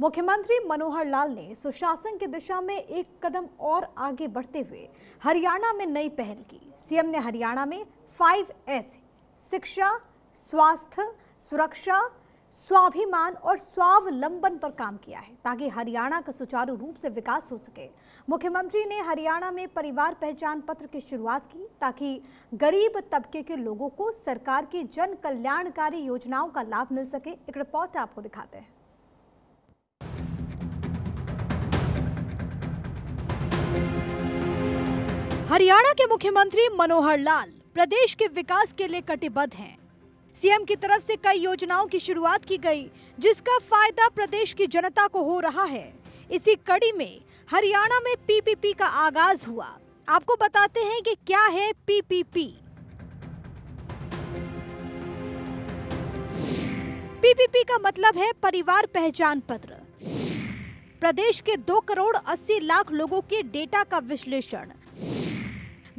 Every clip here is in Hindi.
मुख्यमंत्री मनोहर लाल ने सुशासन की दिशा में एक कदम और आगे बढ़ते हुए हरियाणा में नई पहल की सीएम ने हरियाणा में फाइव एस शिक्षा स्वास्थ्य सुरक्षा स्वाभिमान और स्वावलंबन पर काम किया है ताकि हरियाणा का सुचारू रूप से विकास हो सके मुख्यमंत्री ने हरियाणा में परिवार पहचान पत्र की शुरुआत की ताकि गरीब तबके के लोगों को सरकार की जन कल्याणकारी योजनाओं का लाभ मिल सके एक रिपोर्ट आपको दिखाते हैं हरियाणा के मुख्यमंत्री मनोहर लाल प्रदेश के विकास के लिए कटिबद्ध हैं सीएम की तरफ से कई योजनाओं की शुरुआत की गई जिसका फायदा प्रदेश की जनता को हो रहा है इसी कड़ी में हरियाणा में पीपीपी का आगाज हुआ आपको बताते हैं कि क्या है पीपीपी पीपीपी का मतलब है परिवार पहचान पत्र प्रदेश के दो करोड़ अस्सी लाख लोगों के डेटा का विश्लेषण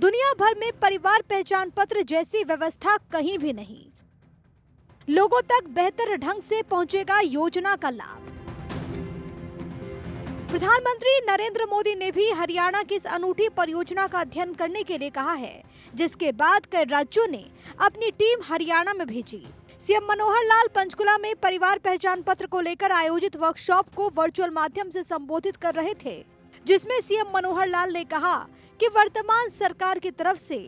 दुनिया भर में परिवार पहचान पत्र जैसी व्यवस्था कहीं भी नहीं लोगों तक बेहतर ढंग से पहुंचेगा योजना का लाभ प्रधानमंत्री नरेंद्र मोदी ने भी हरियाणा की इस अनूठी परियोजना का अध्ययन करने के लिए कहा है जिसके बाद कई राज्यों ने अपनी टीम हरियाणा में भेजी सीएम मनोहर लाल पंचकुला में परिवार पहचान पत्र को लेकर आयोजित वर्कशॉप को वर्चुअल माध्यम से संबोधित कर रहे थे जिसमें सीएम मनोहर लाल ने कहा कि वर्तमान सरकार की तरफ से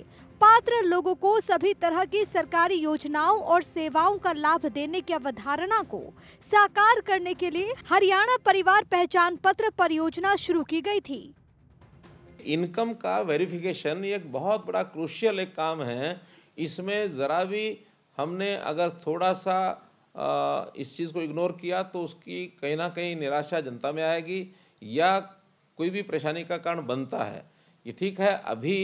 पात्र लोगों को सभी तरह की सरकारी योजनाओं और सेवाओं का लाभ देने की अवधारणा को साकार करने के लिए हरियाणा परिवार पहचान पत्र परियोजना शुरू की गई थी इनकम का वेरिफिकेशन एक बहुत बड़ा क्रूशियल एक काम है इसमें ज़रा भी हमने अगर थोड़ा सा इस चीज़ को इग्नोर किया तो उसकी कहीं ना कहीं निराशा जनता में आएगी या कोई भी परेशानी का कारण बनता है ये ठीक है अभी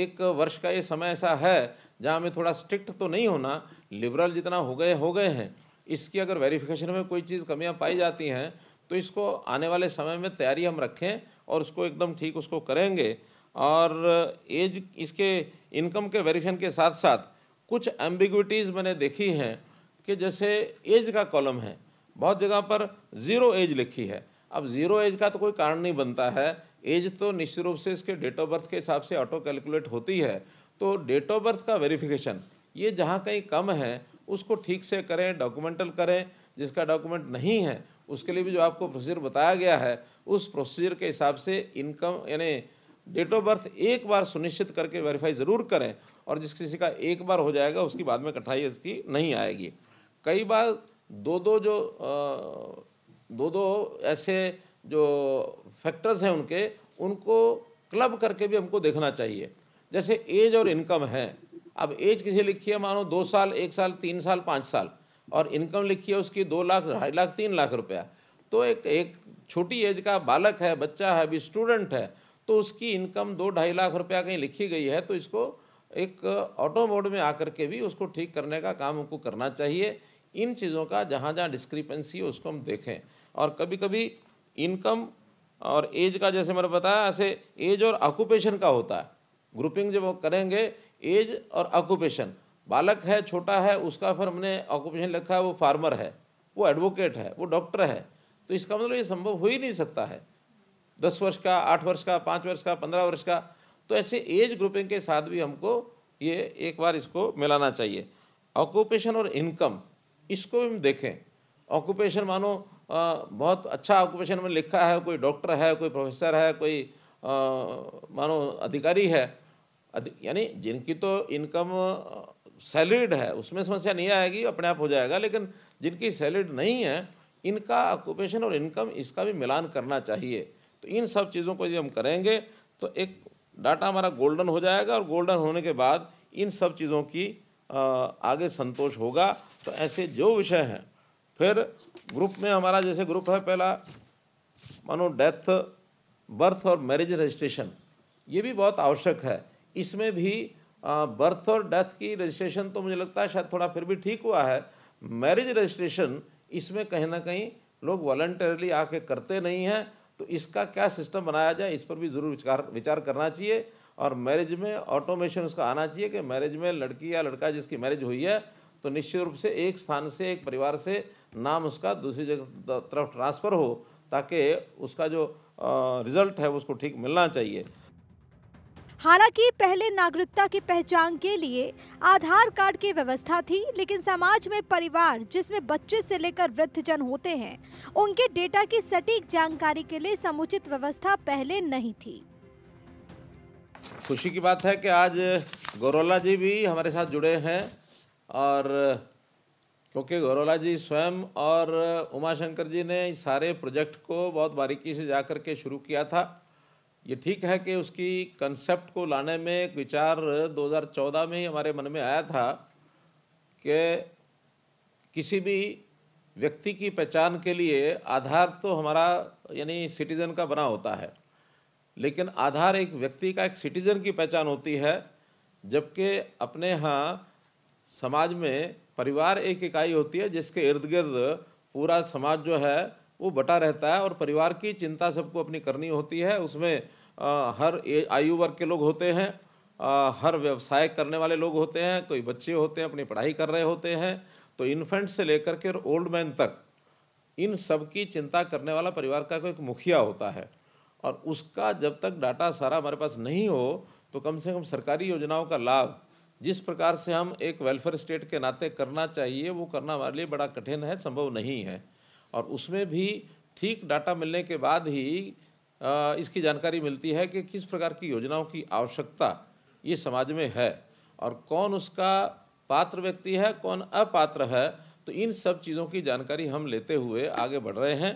एक वर्ष का ये समय ऐसा है जहाँ हमें थोड़ा स्ट्रिक्ट तो नहीं होना लिबरल जितना हो गए हो गए हैं इसकी अगर वेरिफिकेशन में कोई चीज़ कमियाँ पाई जाती हैं तो इसको आने वाले समय में तैयारी हम रखें और उसको एकदम ठीक उसको करेंगे और एज इसके इनकम के वेरिफिकेशन के साथ साथ कुछ एम्बिग्विटीज़ मैंने देखी हैं कि जैसे एज का कॉलम है बहुत जगह पर ज़ीरो एज लिखी है अब ज़ीरो एज का तो कोई कारण नहीं बनता है एज तो निश्चित रूप से इसके डेट ऑफ बर्थ के हिसाब से ऑटो कैलकुलेट होती है तो डेट ऑफ बर्थ का वेरिफिकेशन ये जहाँ कहीं कम है उसको ठीक से करें डॉक्यूमेंटल करें जिसका डॉक्यूमेंट नहीं है उसके लिए भी जो आपको प्रोसीजर बताया गया है उस प्रोसीजर के हिसाब से इनकम यानी डेट ऑफ बर्थ एक बार सुनिश्चित करके वेरीफाई ज़रूर करें और जिस किसी का एक बार हो जाएगा उसकी बाद में कठिनाई इसकी नहीं आएगी कई बार दो दो जो दो दो ऐसे जो फैक्टर्स हैं उनके उनको क्लब करके भी हमको देखना चाहिए जैसे एज और इनकम है अब एज किसी लिखी है मानो दो साल एक साल तीन साल पाँच साल और इनकम लिखी है उसकी दो लाख ढाई लाख तीन लाख रुपया तो एक एक छोटी एज का बालक है बच्चा है अभी स्टूडेंट है तो उसकी इनकम दो ढाई लाख रुपया कहीं लिखी गई है तो इसको एक ऑटो मोड में आकर के भी उसको ठीक करने का काम हमको करना चाहिए इन चीज़ों का जहाँ जहाँ डिस्क्रिपेंसी है उसको हम देखें और कभी कभी इनकम और एज का जैसे मैंने बताया ऐसे एज और ऑक्यूपेशन का होता है ग्रुपिंग जब करेंगे एज और ऑक्यूपेशन बालक है छोटा है उसका फिर हमने ऑक्यूपेशन लिखा है वो फार्मर है वो एडवोकेट है वो डॉक्टर है तो इसका मतलब ये संभव हो ही नहीं सकता है दस वर्ष का आठ वर्ष का पाँच वर्ष का पंद्रह वर्ष का तो ऐसे एज ग्रुपिंग के साथ भी हमको ये एक बार इसको मिलाना चाहिए ऑक्यूपेशन और इनकम इसको भी हम देखें ऑक्यूपेशन मानो बहुत अच्छा ऑक्यूपेशन में लिखा है कोई डॉक्टर है कोई प्रोफेसर है कोई मानो अधिकारी है यानी जिनकी तो इनकम सैलरीड है उसमें समस्या नहीं आएगी अपने आप हो जाएगा लेकिन जिनकी सैलरीड नहीं है इनका ऑक्यूपेशन और इनकम इसका भी मिलान करना चाहिए तो इन सब चीज़ों को यदि हम करेंगे तो एक डाटा हमारा गोल्डन हो जाएगा और गोल्डन होने के बाद इन सब चीज़ों की आगे संतोष होगा तो ऐसे जो विषय हैं फिर ग्रुप में हमारा जैसे ग्रुप है पहला मानो डेथ बर्थ और मैरिज रजिस्ट्रेशन ये भी बहुत आवश्यक है इसमें भी बर्थ और डेथ की रजिस्ट्रेशन तो मुझे लगता है शायद थोड़ा फिर भी ठीक हुआ है मैरिज रजिस्ट्रेशन इसमें कहीं ना कहीं लोग वॉल्टरली आके करते नहीं हैं तो इसका क्या सिस्टम बनाया जाए इस पर भी ज़रूर विचार विचार करना चाहिए और मैरिज में ऑटोमेशन उसका आना चाहिए कि मैरिज में लड़की या लड़का जिसकी मैरिज हुई है तो निश्चित रूप से एक स्थान से एक परिवार से नाम उसका दूसरी जगह तरफ ट्रांसफ़र हो ताकि उसका जो रिजल्ट है उसको ठीक मिलना चाहिए हालांकि पहले नागरिकता की पहचान के लिए आधार कार्ड की व्यवस्था थी लेकिन समाज में परिवार जिसमें बच्चे से लेकर वृद्धजन होते हैं उनके डेटा की सटीक जानकारी के लिए समुचित व्यवस्था पहले नहीं थी खुशी की बात है कि आज गोरोला जी भी हमारे साथ जुड़े हैं और क्योंकि गौरोला जी स्वयं और उमाशंकर जी ने इस सारे प्रोजेक्ट को बहुत बारीकी से जा कर के शुरू किया था ये ठीक है कि उसकी कंसेप्ट को लाने में एक विचार 2014 में ही हमारे मन में आया था कि किसी भी व्यक्ति की पहचान के लिए आधार तो हमारा यानी सिटीज़न का बना होता है लेकिन आधार एक व्यक्ति का एक सिटीज़न की पहचान होती है जबकि अपने यहाँ समाज में परिवार एक इकाई होती है जिसके इर्द गिर्द पूरा समाज जो है वो बटा रहता है और परिवार की चिंता सबको अपनी करनी होती है उसमें आ, हर आयु वर्ग के लोग होते हैं आ, हर व्यवसाय करने वाले लोग होते हैं कोई बच्चे होते हैं अपनी पढ़ाई कर रहे होते हैं तो इन्फेंट से लेकर के ओल्ड मैन तक इन सब की चिंता करने वाला परिवार का कोई मुखिया होता है और उसका जब तक डाटा सारा हमारे पास नहीं हो तो कम से कम सरकारी योजनाओं का लाभ जिस प्रकार से हम एक वेलफेयर स्टेट के नाते करना चाहिए वो करना हमारे लिए बड़ा कठिन है संभव नहीं है और उसमें भी ठीक डाटा मिलने के बाद ही इसकी जानकारी मिलती है कि किस प्रकार की योजनाओं की आवश्यकता ये समाज में है और कौन उसका पात्र व्यक्ति है कौन अपात्र है तो इन सब चीज़ों की जानकारी हम लेते हुए आगे बढ़ रहे हैं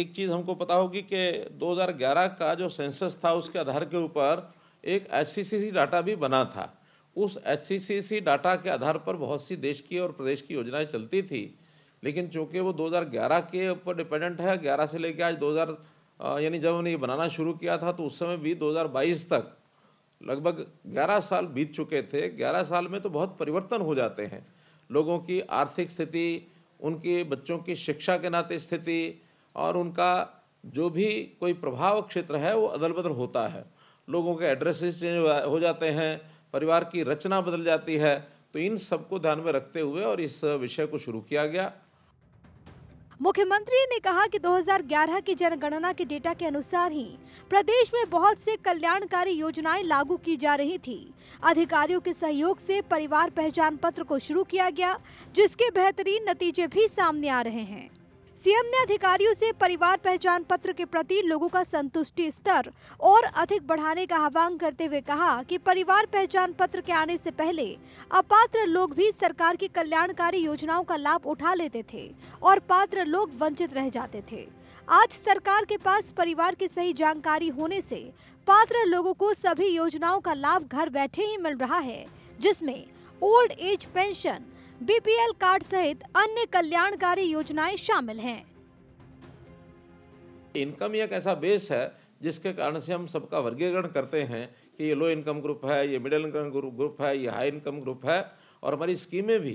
एक चीज़ हमको पता होगी कि 2011 का जो सेंसस था उसके आधार के ऊपर एक एस डाटा भी बना था उस एच डाटा के आधार पर बहुत सी देश की और प्रदेश की योजनाएं चलती थी लेकिन चूँकि वो 2011 के ऊपर डिपेंडेंट है 11 से लेकर आज 2000 यानी जब उन्हें ये बनाना शुरू किया था तो उस समय भी 2022 तक लगभग 11 साल बीत चुके थे 11 साल में तो बहुत परिवर्तन हो जाते हैं लोगों की आर्थिक स्थिति उनके बच्चों की शिक्षा के नाते स्थिति और उनका जो भी कोई प्रभाव क्षेत्र है वो अदल बदल होता है लोगों के एड्रेसेस चेंज हो जाते हैं परिवार की रचना बदल जाती है तो इन सबको ध्यान में रखते हुए और इस विषय को शुरू किया गया मुख्यमंत्री ने कहा कि 2011 की जनगणना के डेटा के अनुसार ही प्रदेश में बहुत से कल्याणकारी योजनाएं लागू की जा रही थी अधिकारियों के सहयोग से परिवार पहचान पत्र को शुरू किया गया जिसके बेहतरीन नतीजे भी सामने आ रहे हैं सीएम ने अधिकारियों से परिवार पहचान पत्र के प्रति लोगों का संतुष्टि स्तर और अधिक बढ़ाने का आह्वान करते हुए कहा कि परिवार पहचान पत्र के आने से पहले अपात्र लोग भी सरकार की कल्याणकारी योजनाओं का लाभ उठा लेते थे और पात्र लोग वंचित रह जाते थे आज सरकार के पास परिवार की सही जानकारी होने से पात्र लोगों को सभी योजनाओं का लाभ घर बैठे ही मिल रहा है जिसमें old age pension BPL card सहित अन्य कल्याणकारी योजनाएं शामिल हैं इनकम एक ऐसा बेस है जिसके कारण से हम सबका वर्गीकरण करते हैं कि ये लो इनकम ग्रुप है ये मिडिल इनकम ग्रुप है ये हाई इनकम ग्रुप है और हमारी स्कीमें भी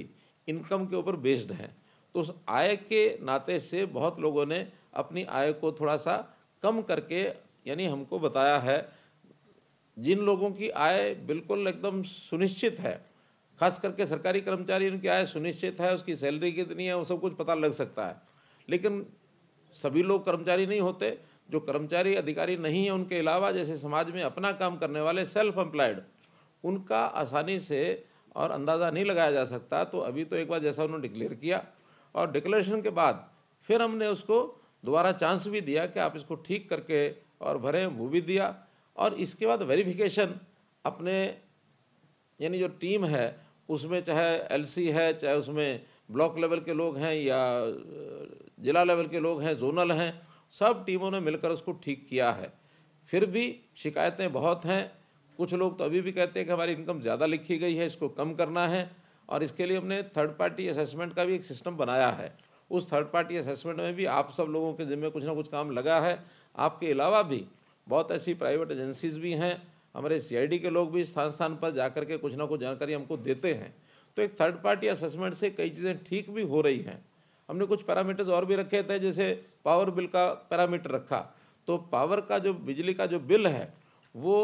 इनकम के ऊपर बेस्ड हैं तो उस आय के नाते से बहुत लोगों ने अपनी आय को थोड़ा सा कम करके यानी हमको बताया है जिन लोगों की आय बिल्कुल एकदम सुनिश्चित है खास करके सरकारी कर्मचारी उनकी आय सुनिश्चित है उसकी सैलरी कितनी है वो सब कुछ पता लग सकता है लेकिन सभी लोग कर्मचारी नहीं होते जो कर्मचारी अधिकारी नहीं है उनके अलावा जैसे समाज में अपना काम करने वाले सेल्फ एम्प्लॉयड उनका आसानी से और अंदाज़ा नहीं लगाया जा सकता तो अभी तो एक बार जैसा उन्होंने डिक्लेयर किया और डिक्लेरेशन के बाद फिर हमने उसको दोबारा चांस भी दिया कि आप इसको ठीक करके और भरें वो भी दिया और इसके बाद वेरिफिकेशन अपने यानी जो टीम है उसमें चाहे एलसी है चाहे उसमें ब्लॉक लेवल के लोग हैं या जिला लेवल के लोग हैं जोनल हैं सब टीमों ने मिलकर उसको ठीक किया है फिर भी शिकायतें बहुत हैं कुछ लोग तो अभी भी कहते हैं कि हमारी इनकम ज़्यादा लिखी गई है इसको कम करना है और इसके लिए हमने थर्ड पार्टी असेसमेंट का भी एक सिस्टम बनाया है उस थर्ड पार्टी असेसमेंट में भी आप सब लोगों के जिम्मे कुछ ना कुछ काम लगा है आपके अलावा भी बहुत ऐसी प्राइवेट एजेंसीज़ भी हैं हमारे सीआईडी के लोग भी स्थान स्थान पर जाकर के कुछ ना कुछ जानकारी हमको देते हैं तो एक थर्ड पार्टी असेसमेंट से कई चीज़ें ठीक भी हो रही हैं हमने कुछ पैरामीटर्स और भी रखे थे जैसे पावर बिल का पैरामीटर रखा तो पावर का जो बिजली का जो बिल है वो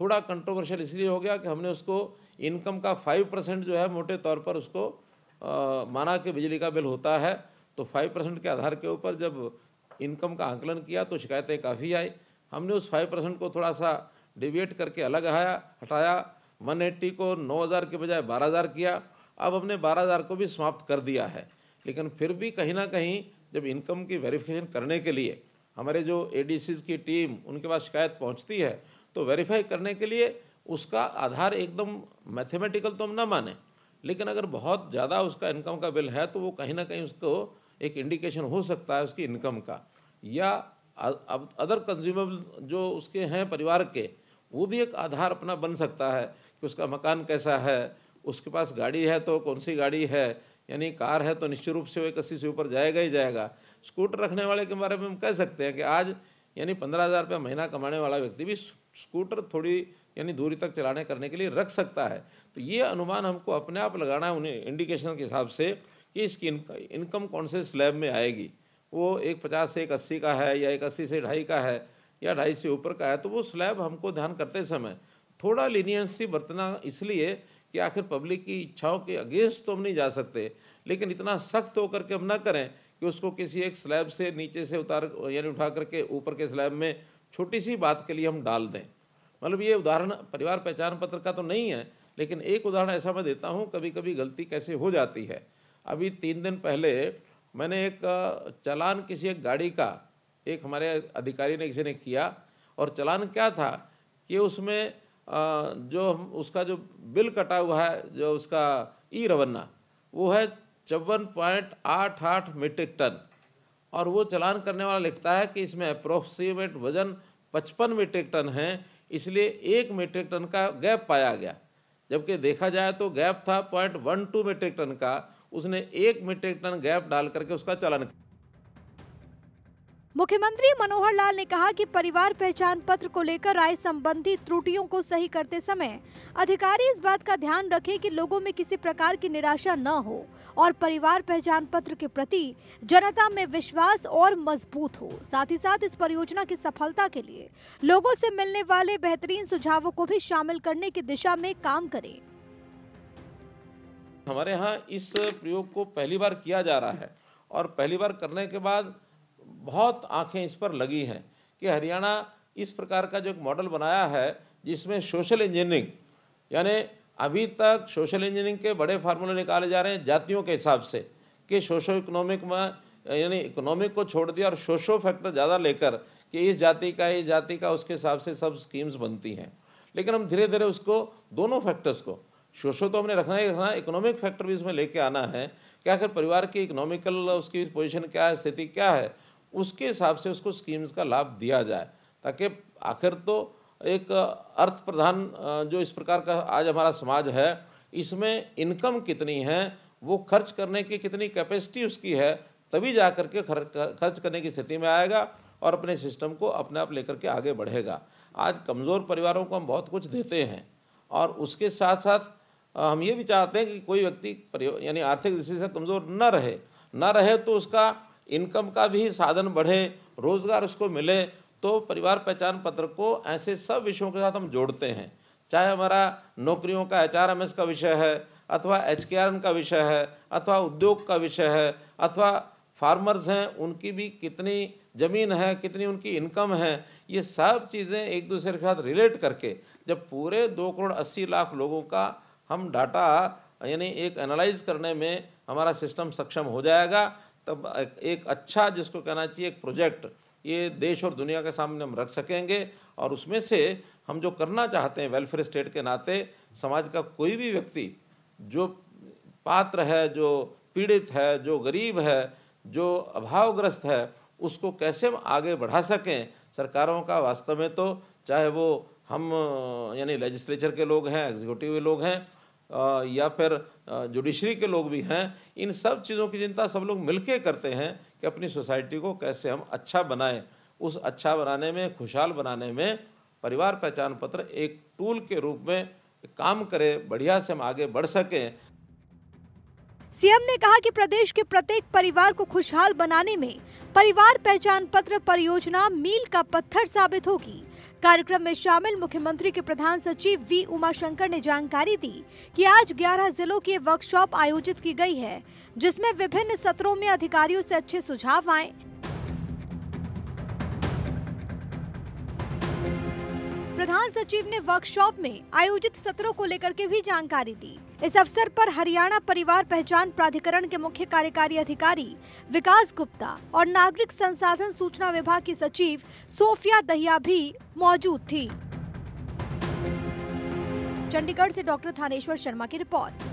थोड़ा कंट्रोवर्शियल इसलिए हो गया कि हमने उसको इनकम का फाइव परसेंट जो है मोटे तौर पर उसको आ, माना कि बिजली का बिल होता है तो फाइव परसेंट के आधार के ऊपर जब इनकम का आंकलन किया तो शिकायतें काफ़ी आई हमने उस फाइव परसेंट को थोड़ा सा डिविएट करके अलग आया हटाया 180 को 9000 के बजाय 12000 किया अब हमने 12000 को भी समाप्त कर दिया है लेकिन फिर भी कहीं ना कहीं जब इनकम की वेरिफिकेशन करने के लिए हमारे जो ए की टीम उनके पास शिकायत पहुँचती है तो वेरीफाई करने के लिए उसका आधार एकदम मैथमेटिकल तो हम ना माने लेकिन अगर बहुत ज़्यादा उसका इनकम का बिल है तो वो कहीं ना कहीं उसको एक इंडिकेशन हो सकता है उसकी इनकम का या अदर कंज्यूमेबल जो उसके हैं परिवार के वो भी एक आधार अपना बन सकता है कि उसका मकान कैसा है उसके पास गाड़ी है तो कौन सी गाड़ी है यानी कार है तो निश्चित रूप से वो एक अस्सी से ऊपर जाएगा ही जाएगा स्कूटर रखने वाले के बारे में हम कह सकते हैं कि आज यानी पंद्रह हज़ार रुपया महीना कमाने वाला व्यक्ति भी स्कूटर थोड़ी यानी दूरी तक चलाने करने के लिए रख सकता है तो ये अनुमान हमको अपने आप लगाना है उन्हें इंडिकेशन के हिसाब से कि इसकी इनकम कौन से स्लैब में आएगी वो एक पचास से एक अस्सी का है या एक अस्सी से ढाई का है या ढाई से ऊपर का है तो वो स्लैब हमको ध्यान करते समय थोड़ा लीनियंसी बरतना इसलिए कि आखिर पब्लिक की इच्छाओं के अगेंस्ट तो हम नहीं जा सकते लेकिन इतना सख्त होकर के हम ना करें कि उसको किसी एक स्लैब से नीचे से उतार यानी उठा करके ऊपर के स्लैब में छोटी सी बात के लिए हम डाल दें मतलब ये उदाहरण परिवार पहचान पत्र का तो नहीं है लेकिन एक उदाहरण ऐसा मैं देता हूँ कभी कभी गलती कैसे हो जाती है अभी तीन दिन पहले मैंने एक चलान किसी एक गाड़ी का एक हमारे अधिकारी ने किसी ने किया और चलान क्या था कि उसमें जो उसका जो बिल कटा हुआ है जो उसका ई रवन्ना वो है चौवन पॉइंट आठ आठ मीट्रिक टन और वो चलान करने वाला लिखता है कि इसमें अप्रोक्सीमेट वजन पचपन मीट्रिक टन है इसलिए एक मीट्रिक टन का गैप पाया गया जबकि देखा जाए तो गैप था point one two metric ton का उसने एक मीट्रिक टन गैप डाल करके उसका चलान किया मुख्यमंत्री मनोहर लाल ने कहा कि परिवार पहचान पत्र को लेकर आए संबंधी त्रुटियों को सही करते समय अधिकारी इस बात का ध्यान रखें कि लोगों में किसी प्रकार की निराशा न हो और परिवार पहचान पत्र के प्रति जनता में विश्वास और मजबूत हो साथ ही साथ इस परियोजना की सफलता के लिए लोगों से मिलने वाले बेहतरीन सुझावों को भी शामिल करने की दिशा में काम करे हमारे यहाँ इस प्रयोग को पहली बार किया जा रहा है और पहली बार करने के बाद बहुत आंखें इस पर लगी हैं कि हरियाणा इस प्रकार का जो एक मॉडल बनाया है जिसमें सोशल इंजीनियरिंग यानी अभी तक सोशल इंजीनियरिंग के बड़े फार्मूले निकाले जा रहे हैं जातियों के हिसाब से कि सोशो इकोनॉमिक में यानी इकोनॉमिक को छोड़ दिया और सोशो फैक्टर ज़्यादा लेकर कि इस जाति का इस जाति का उसके हिसाब से सब स्कीम्स बनती हैं लेकिन हम धीरे धीरे उसको दोनों फैक्टर्स को सोशो तो हमने रखना ही रखना इकोनॉमिक फैक्टर भी इसमें लेके आना है क्या आखिर परिवार की इकोनॉमिकल उसकी पोजिशन क्या है स्थिति क्या है उसके हिसाब से उसको स्कीम्स का लाभ दिया जाए ताकि आखिर तो एक अर्थ प्रधान जो इस प्रकार का आज हमारा समाज है इसमें इनकम कितनी है वो खर्च करने की कितनी कैपेसिटी उसकी है तभी जा कर के खर्च करने की स्थिति में आएगा और अपने सिस्टम को अपने आप लेकर के आगे बढ़ेगा आज कमज़ोर परिवारों को हम बहुत कुछ देते हैं और उसके साथ साथ हम ये भी चाहते हैं कि कोई व्यक्ति यानी आर्थिक दृष्टि से कमज़ोर न रहे न रहे तो उसका इनकम का भी साधन बढ़े रोजगार उसको मिले तो परिवार पहचान पत्र को ऐसे सब विषयों के साथ हम जोड़ते हैं चाहे हमारा नौकरियों का एच आर एम एस का विषय है अथवा एच के आर एन का विषय है अथवा उद्योग का विषय है अथवा फार्मर्स हैं उनकी भी कितनी ज़मीन है कितनी उनकी इनकम है ये सब चीज़ें एक दूसरे के साथ रिलेट करके जब पूरे दो करोड़ अस्सी लाख लोगों का हम डाटा यानी एक एनालाइज करने में हमारा सिस्टम सक्षम हो जाएगा तब एक अच्छा जिसको कहना चाहिए एक प्रोजेक्ट ये देश और दुनिया के सामने हम रख सकेंगे और उसमें से हम जो करना चाहते हैं वेलफेयर स्टेट के नाते समाज का कोई भी व्यक्ति जो पात्र है जो पीड़ित है जो गरीब है जो अभावग्रस्त है उसको कैसे हम आगे बढ़ा सकें सरकारों का वास्तव में तो चाहे वो हम यानी लेजिस्लेचर के लोग हैं एग्जीक्यूटिव लोग हैं या फिर जुडिशरी के लोग भी हैं इन सब चीज़ों की चिंता सब लोग मिलके करते हैं कि अपनी सोसाइटी को कैसे हम अच्छा बनाएं उस अच्छा बनाने में खुशहाल बनाने में परिवार पहचान पत्र एक टूल के रूप में काम करे बढ़िया से हम आगे बढ़ सके सीएम ने कहा कि प्रदेश के प्रत्येक परिवार को खुशहाल बनाने में परिवार पहचान पत्र परियोजना मील का पत्थर साबित होगी कार्यक्रम में शामिल मुख्यमंत्री के प्रधान सचिव वी उमाशंकर ने जानकारी दी कि आज 11 जिलों की वर्कशॉप आयोजित की गई है जिसमें विभिन्न सत्रों में अधिकारियों से अच्छे सुझाव आए प्रधान सचिव ने वर्कशॉप में आयोजित सत्रों को लेकर के भी जानकारी दी इस अवसर पर हरियाणा परिवार पहचान प्राधिकरण के मुख्य कार्यकारी अधिकारी विकास गुप्ता और नागरिक संसाधन सूचना विभाग की सचिव सोफिया दहिया भी मौजूद थी चंडीगढ़ से डॉक्टर थानेश्वर शर्मा की रिपोर्ट